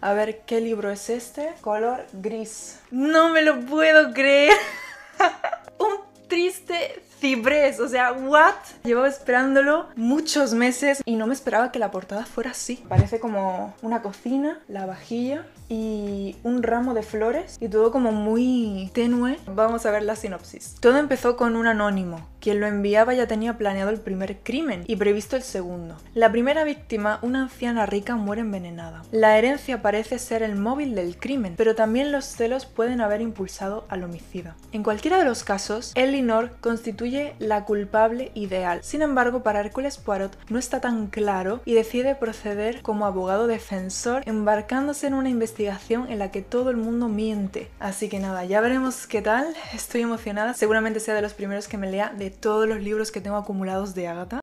A ver, ¿qué libro es este? Color gris. No me lo puedo creer. Un triste ciprés, o sea, what? Llevaba esperándolo muchos meses y no me esperaba que la portada fuera así. Parece como una cocina, la vajilla y un ramo de flores y todo como muy tenue. Vamos a ver la sinopsis. Todo empezó con un anónimo quien lo enviaba ya tenía planeado el primer crimen y previsto el segundo. La primera víctima, una anciana rica, muere envenenada. La herencia parece ser el móvil del crimen, pero también los celos pueden haber impulsado al homicida. En cualquiera de los casos, Elinor constituye la culpable ideal. Sin embargo, para Hércules Poirot no está tan claro y decide proceder como abogado defensor, embarcándose en una investigación en la que todo el mundo miente. Así que nada, ya veremos qué tal. Estoy emocionada. Seguramente sea de los primeros que me lea de todos los libros que tengo acumulados de Agatha.